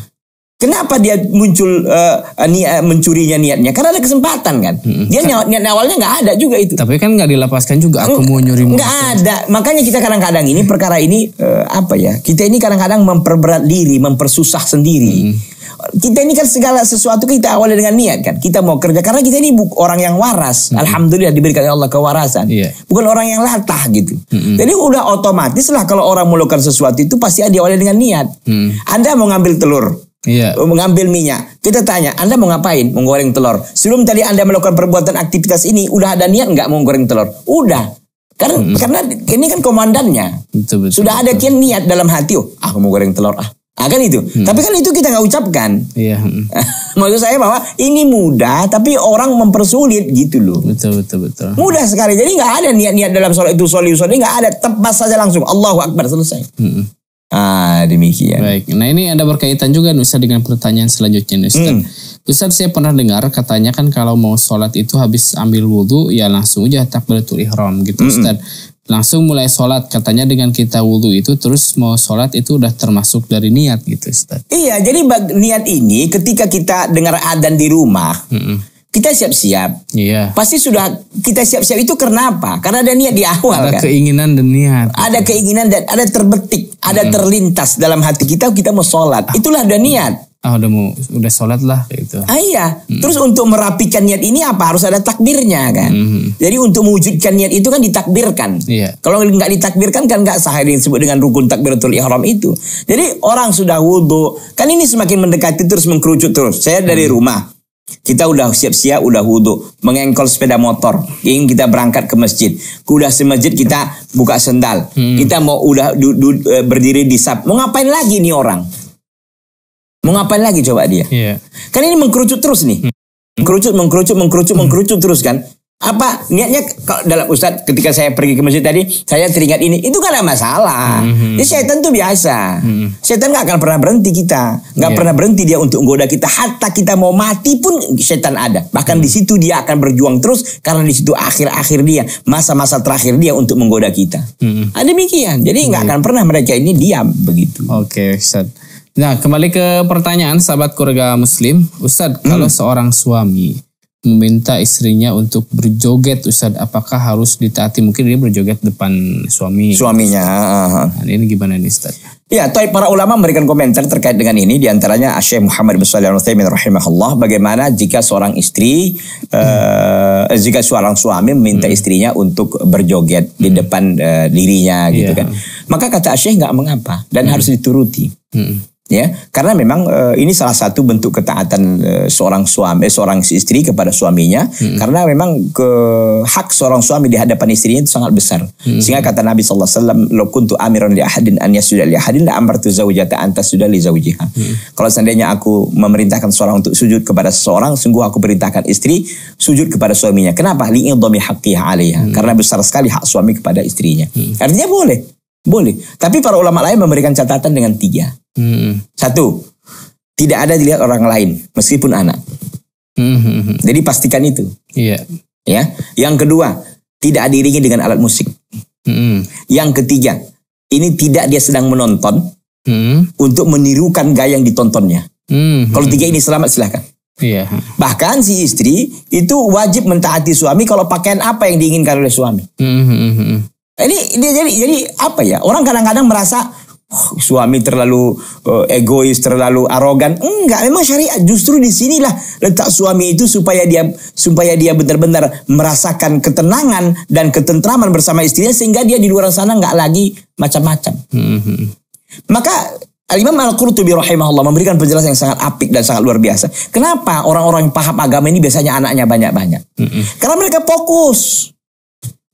Kenapa dia muncul uh, eh, eh, ni mencurinya niatnya? Karena ada kesempatan kan. Hmm. Dia niat, niat awalnya nggak ada juga itu. Tapi kan nggak dilepaskan juga. Aku mau nyuri. Nggak ada. Makanya kita kadang-kadang ini perkara ini uh, apa ya? Kita ini kadang-kadang memperberat diri, mempersusah sendiri. Hmm. Kita ini kan segala sesuatu kita awalnya dengan niat kan. Kita mau kerja karena kita ini orang yang waras. Hmm. Alhamdulillah diberikan Allah kewarasan. Yeah. Bukan orang yang latah gitu. Hmm. Jadi udah otomatis lah kalau orang melakukan sesuatu itu pasti dia awalnya dengan niat. Hmm. Anda mau ngambil telur Iya. Mengambil minyak. Kita tanya, Anda mau ngapain? Menggoreng telur. Sebelum tadi Anda melakukan perbuatan aktivitas ini, udah ada niat nggak mau goreng telur? Udah. Karena hmm. karena ini kan komandannya. Betul, betul, Sudah ada kian niat dalam hati, oh, ah mau goreng telur ah. Ah kan itu. Hmm. Tapi kan itu kita nggak ucapkan. Iya. Hmm. Maksud saya bahwa ini mudah tapi orang mempersulit gitu loh. Betul betul betul. Mudah sekali. Jadi nggak ada niat-niat dalam sholat itu sholat itu nggak ada. tepas saja langsung Allahu Akbar selesai. Hmm. Ah demikian. Baik. Nah ini ada berkaitan juga Nusa dengan pertanyaan selanjutnya Nusa. Hmm. Ustaz saya pernah dengar katanya kan kalau mau sholat itu habis ambil wudhu ya langsung aja takbiratul ihram gitu mm -mm. Ustaz. Langsung mulai sholat katanya dengan kita wudhu itu terus mau sholat itu udah termasuk dari niat gitu Ustaz. Iya jadi niat ini ketika kita dengar adan di rumah. Mm kita siap-siap. Iya. Pasti sudah kita siap-siap itu karena apa? Karena ada niat di awal ada kan. Ada keinginan dan niat. Ada keinginan dan ada terbetik, ada terlintas dalam hati kita kita mau sholat. Ah. Itulah ada niat. Ah udah mau udah sholat lah itu. Ah iya. Hmm. Terus untuk merapikan niat ini apa harus ada takbirnya kan. Hmm. Jadi untuk mewujudkan niat itu kan ditakbirkan. Iya. Kalau nggak ditakbirkan kan nggak sah disebut dengan rukun takbiratul ihram itu. Jadi orang sudah wudhu kan ini semakin mendekati terus mengkerucut terus. Saya dari hmm. rumah kita udah siap-siap, udah wudhu, mengengkol sepeda motor, ingin kita berangkat ke masjid. Udah di masjid kita buka sendal, hmm. kita mau udah du, du, e, berdiri di sap. Mau ngapain lagi nih orang? Mau ngapain lagi coba dia? Yeah. Kan ini mengkerucut terus nih. Mengkerucut, hmm. mengkerucut, mengkerucut, hmm. mengkerucut terus kan apa niatnya kalau dalam Ustad ketika saya pergi ke masjid tadi saya teringat ini itu kan ada masalah mm-hmm. jadi setan tuh biasa mm-hmm. setan nggak akan pernah berhenti kita nggak yeah. pernah berhenti dia untuk menggoda kita hatta kita mau mati pun setan ada bahkan mm di mhm. situ dia akan berjuang terus karena di situ akhir-akhir dia masa-masa terakhir dia untuk menggoda kita mm-hmm. ada ah, demikian jadi nggak mm-hmm. akan pernah mereka ini diam begitu oke okay, Ustadz nah kembali ke pertanyaan sahabat keluarga muslim Ustad mm kalau hmm. seorang suami meminta istrinya untuk berjoget Ustaz apakah harus ditaati mungkin dia berjoget depan suami suaminya ah, ah. nah, ini gimana nih Ustaz Ya, tapi para ulama memberikan komentar terkait dengan ini diantaranya Syekh Muhammad bin Shalih Al-Utsaimin rahimahullah bagaimana jika seorang istri hmm. eh, jika seorang suami meminta hmm. istrinya untuk berjoget hmm. di depan uh, dirinya gitu yeah. kan. Maka kata Syekh nggak mengapa dan hmm. harus dituruti. Hmm ya karena memang e, ini salah satu bentuk ketaatan e, seorang suami eh, seorang istri kepada suaminya hmm. karena memang ke hak seorang suami di hadapan istrinya itu sangat besar hmm. sehingga kata Nabi sallallahu alaihi wasallam lo kuntu amiran li ahadin an sudah li ahadin la amartu zaujata sudah li zaujiha hmm. kalau seandainya aku memerintahkan seorang untuk sujud kepada seorang, sungguh aku perintahkan istri sujud kepada suaminya kenapa li idhami haqqiha alaiha hmm. karena besar sekali hak suami kepada istrinya hmm. artinya boleh boleh tapi para ulama lain memberikan catatan dengan tiga Hmm. Satu, tidak ada dilihat orang lain, meskipun anak. Hmm. hmm, hmm. Jadi pastikan itu. Iya. Yeah. Ya. Yang kedua, tidak diiringi dengan alat musik. Hmm. Yang ketiga, ini tidak dia sedang menonton hmm. untuk menirukan gaya yang ditontonnya. Hmm. hmm. Kalau tiga ini selamat silahkan. Iya. Bahkan si istri itu wajib mentaati suami kalau pakaian apa yang diinginkan oleh suami. hmm Ini dia jadi jadi apa ya? Orang kadang-kadang merasa suami terlalu uh, egois, terlalu arogan. Enggak, memang syariat justru di sinilah letak suami itu supaya dia supaya dia benar-benar merasakan ketenangan dan ketentraman bersama istrinya sehingga dia di luar sana enggak lagi macam-macam. hmm Maka Al-Imam Al-Qurtubi rahimahullah memberikan penjelasan yang sangat apik dan sangat luar biasa. Kenapa orang-orang yang paham agama ini biasanya anaknya banyak-banyak? hmm Karena mereka fokus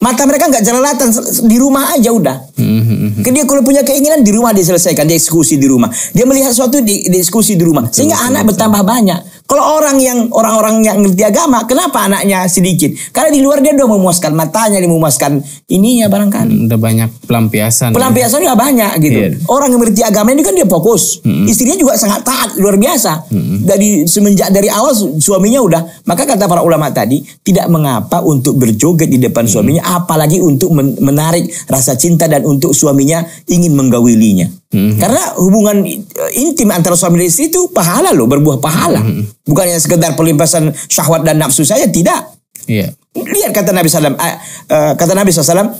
Mata mereka nggak jelalatan di rumah aja udah. Mm-hmm. Dia kalau punya keinginan di rumah diselesaikan, dieksekusi di rumah. Dia melihat sesuatu dieksekusi di rumah, sehingga betul, anak bertambah banyak. Kalau orang yang orang-orang yang ngerti agama, kenapa anaknya sedikit? Karena di luar dia udah memuaskan matanya, dia memuaskan ininya barangkali. Udah banyak pelampiasan. Ya. Pelampiasan ya. banyak gitu. Yeah. Orang yang ngerti agama ini kan dia fokus. -hmm. Istrinya juga sangat taat, luar biasa. -hmm. Dari semenjak dari awal suaminya udah. Maka kata para ulama tadi, tidak mengapa untuk berjoget di depan -hmm. suaminya, apalagi untuk menarik rasa cinta dan untuk suaminya ingin menggawilinya. Hmm. Karena hubungan intim antara suami dan istri itu pahala loh, berbuah pahala. Hmm. Bukan hanya sekedar pelimpasan syahwat dan nafsu saja, tidak. Yeah. Lihat kata Nabi SAW, eh, eh, kata Nabi SAW,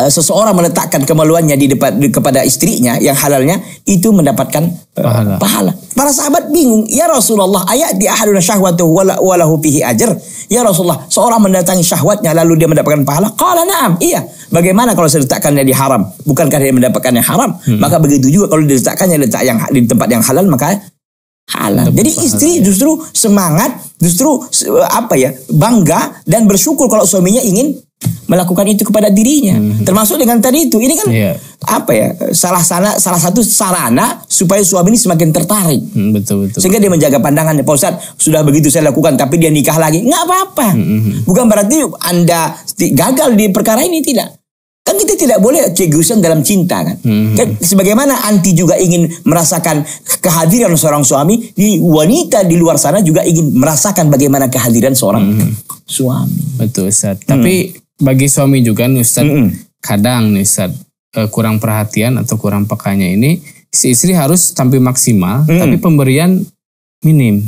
eh, seseorang meletakkan kemaluannya di depan di, kepada istrinya yang halalnya itu mendapatkan pahala. pahala. Para sahabat bingung, ya Rasulullah, ayat di ahaduna syahwatu walahu fihi ajar. Ya Rasulullah, seorang mendatangi syahwatnya lalu dia mendapatkan pahala. Qala na'am, iya. Bagaimana kalau saya letakkannya di haram? Bukankah dia mendapatkan yang haram? Hmm. Maka begitu juga kalau diletakkannya letak yang di tempat yang halal maka halal. Jadi istri justru semangat, justru apa ya, bangga dan bersyukur kalau suaminya ingin melakukan itu kepada dirinya hmm. termasuk dengan tadi itu ini kan yeah. apa ya salah sana salah satu sarana supaya suami ini semakin tertarik hmm, betul betul sehingga dia menjaga pandangannya Pak Ustaz sudah begitu saya lakukan tapi dia nikah lagi nggak apa-apa hmm. hmm, hmm. bukan berarti anda gagal di perkara ini tidak kan kita tidak boleh cegusan dalam cinta kan? Hmm, kan hmm. sebagaimana anti juga ingin merasakan kehadiran seorang suami di wanita di luar sana juga ingin merasakan bagaimana kehadiran seorang hmm. suami betul Ustaz tapi bagi suami juga nih Ustaz. Mm -mm. Kadang nih Ustaz eh, kurang perhatian atau kurang pekanya ini si istri harus tampil maksimal mm -mm. tapi pemberian minim.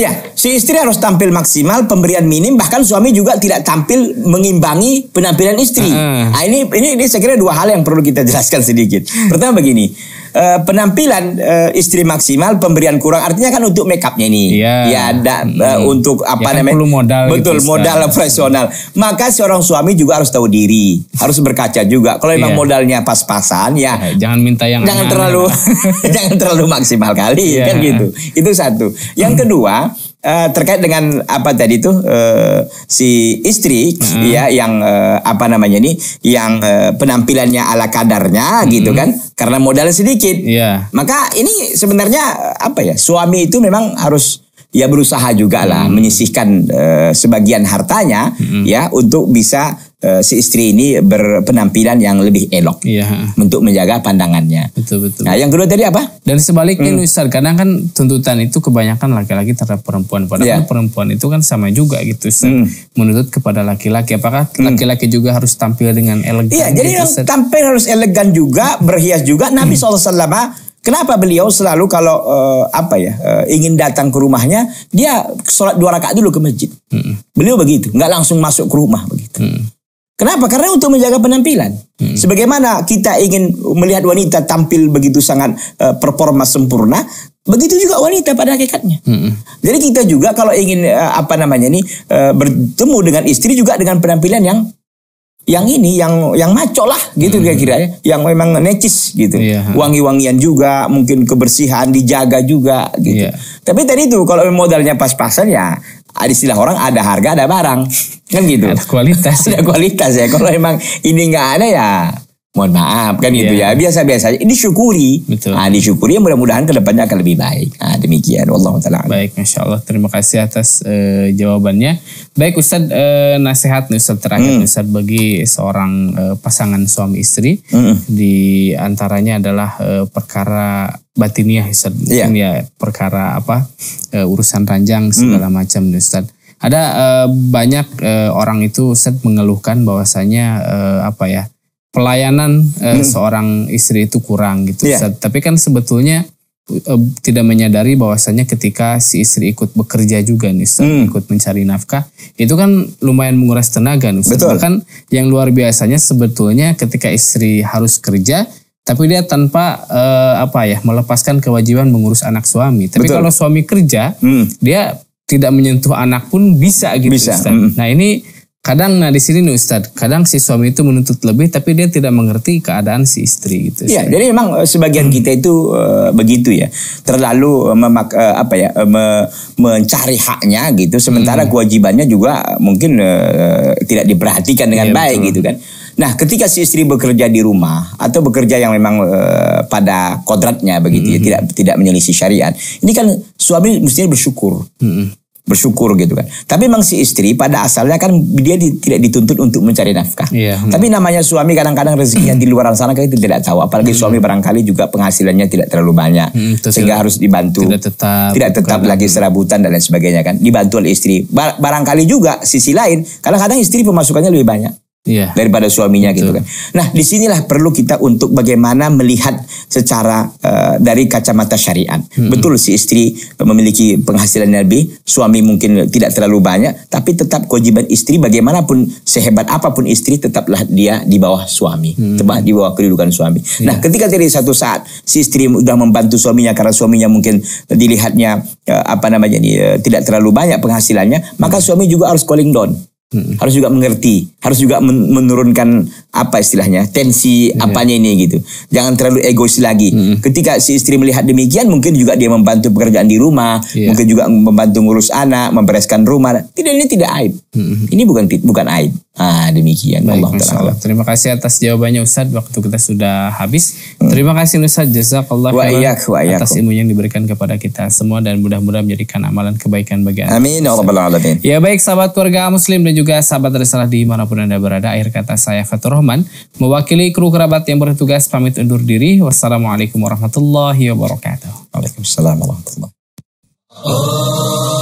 Iya, si istri harus tampil maksimal, pemberian minim, bahkan suami juga tidak tampil mengimbangi penampilan istri. Uh. Nah, ini, ini ini saya kira dua hal yang perlu kita jelaskan sedikit. Pertama begini, eh, penampilan eh, istri maksimal, pemberian kurang, artinya kan untuk make upnya ini, yeah. ya, da, hmm. untuk apa ya, kan namanya? Perlu modal. Gitu, Betul, gitu, modal profesional. Maka seorang suami juga harus tahu diri, harus berkaca juga. Kalau memang yeah. modalnya pas-pasan, ya jangan minta yang jangan aneh. terlalu jangan terlalu maksimal kali, yeah. kan gitu. Itu satu. Yang kedua Uh, terkait dengan apa tadi tuh uh, si istri mm ya yang uh, apa namanya ini yang uh, penampilannya ala kadarnya gitu kan karena modal sedikit yeah. maka ini sebenarnya apa ya suami itu memang harus ya berusaha juga lah menyisihkan uh, sebagian hartanya mm ya untuk bisa uh, si istri ini berpenampilan yang lebih elok iya. untuk menjaga pandangannya. Betul betul. Nah, yang kedua tadi apa? Dan sebaliknya hmm. Ustaz, kadang kan tuntutan itu kebanyakan laki-laki terhadap perempuan. Padahal yeah. perempuan itu kan sama juga gitu Ustaz. Hmm. Menuntut kepada laki-laki apakah hmm. laki-laki hmm. juga harus tampil dengan elegan? Iya, gitu, jadi Ustaz? tampil harus elegan juga, hmm. berhias juga. Nabi hmm. SAW ah, Kenapa beliau selalu kalau uh, apa ya uh, ingin datang ke rumahnya dia sholat dua rakaat dulu ke masjid. Hmm. Beliau begitu, nggak langsung masuk ke rumah begitu. Hmm. Kenapa? Karena untuk menjaga penampilan. Hmm. Sebagaimana kita ingin melihat wanita tampil begitu sangat uh, performa sempurna, begitu juga wanita pada hakikatnya. Hmm. Jadi kita juga kalau ingin uh, apa namanya ini uh, bertemu dengan istri juga dengan penampilan yang yang ini yang yang maco lah gitu hmm. kira-kira ya yang memang necis gitu yeah. wangi-wangian juga mungkin kebersihan dijaga juga gitu yeah. tapi tadi itu kalau modalnya pas-pasan ya ada istilah orang ada harga ada barang kan gitu ada kualitas ada ya. kualitas ya kalau emang ini nggak ada ya mohon maaf kan gitu yeah. ya biasa-biasa ini syukuri Betul. Nah, disyukuri ya mudah-mudahan kedepannya akan lebih baik nah, demikian Allah taala baik Masya Allah terima kasih atas uh, jawabannya baik Ustad uh, eh, nasihat nih Ustaz terakhir hmm. Ustaz bagi seorang uh, pasangan suami istri hmm. di antaranya adalah uh, perkara batiniah Ustaz iya. mungkin yeah. ya perkara apa uh, urusan ranjang hmm. segala hmm. macam nih Ustaz ada uh, banyak uh, orang itu Ustaz mengeluhkan bahwasanya uh, apa ya pelayanan eh, hmm. seorang istri itu kurang gitu. Yeah. Tapi kan sebetulnya eh, tidak menyadari bahwasannya ketika si istri ikut bekerja juga nih Ustaz, hmm. ikut mencari nafkah itu kan lumayan menguras tenaga nih Ustaz. Betul. Bahkan yang luar biasanya sebetulnya ketika istri harus kerja tapi dia tanpa uh, apa ya melepaskan kewajiban mengurus anak suami. Tapi Betul. kalau suami kerja, hmm. dia tidak menyentuh anak pun bisa gitu bisa. Hmm. Nah, ini Kadang nah di sini nih Ustadz, kadang si suami itu menuntut lebih tapi dia tidak mengerti keadaan si istri gitu. ya jadi memang eh, sebagian hmm. kita itu e, begitu ya. Terlalu eh, memak e, apa ya, me mencari haknya gitu sementara hmm. kewajibannya juga mungkin e, tidak diperhatikan dengan ya, baik betul. gitu kan. Nah, ketika si istri bekerja di rumah atau bekerja yang memang e, pada kodratnya begitu ya, -hmm. ya, tidak tidak menyelisih syariat. Ini kan suami mestinya bersyukur. -hmm bersyukur gitu kan. Tapi memang si istri pada asalnya kan dia di, tidak dituntut untuk mencari nafkah. Iya, hmm. Tapi namanya suami kadang-kadang rezekinya di luar sana kita tidak tahu. Apalagi hmm. suami barangkali juga penghasilannya tidak terlalu banyak, hmm, sehingga harus dibantu. Tidak tetap, tidak tetap lagi serabutan dan lain sebagainya kan. Dibantu oleh istri. Bar barangkali juga sisi lain, kadang-kadang istri pemasukannya lebih banyak yeah. daripada suaminya gitu Betul. gitu kan. Nah disinilah perlu kita untuk bagaimana melihat secara uh, dari kacamata syariat. Hmm. Betul si istri memiliki penghasilan yang lebih, suami mungkin tidak terlalu banyak, tapi tetap kewajiban istri bagaimanapun sehebat apapun istri tetaplah dia di bawah suami, hmm. tetap di bawah kedudukan suami. Yeah. Nah ketika dari satu saat si istri sudah membantu suaminya karena suaminya mungkin dilihatnya uh, apa namanya ini uh, tidak terlalu banyak penghasilannya, hmm. maka suami juga harus calling down. Harus juga mengerti, harus juga menurunkan apa istilahnya, tensi yeah. apanya ini gitu. Jangan terlalu egois lagi. Hmm. Ketika si istri melihat demikian, mungkin juga dia membantu pekerjaan di rumah, yeah. mungkin juga membantu ngurus anak, membereskan rumah. Tidak ini tidak aib. Hmm. Ini bukan bukan aib. Ah demikian Baik, Allah Terima kasih atas jawabannya Ustaz. Waktu kita sudah habis. Hmm. Terima kasih Ustaz jazakallah wa iyak, wa iyak. atas ilmu yang diberikan kepada kita semua dan mudah-mudahan menjadikan amalan kebaikan bagi Anda. Amin ya alamin. Ya baik sahabat keluarga muslim dan juga sahabat risalah manapun Anda berada. Akhir kata saya Fatur Rahman mewakili kru kerabat yang bertugas pamit undur diri. Wassalamualaikum warahmatullahi wabarakatuh. Waalaikumsalam warahmatullahi. Oh.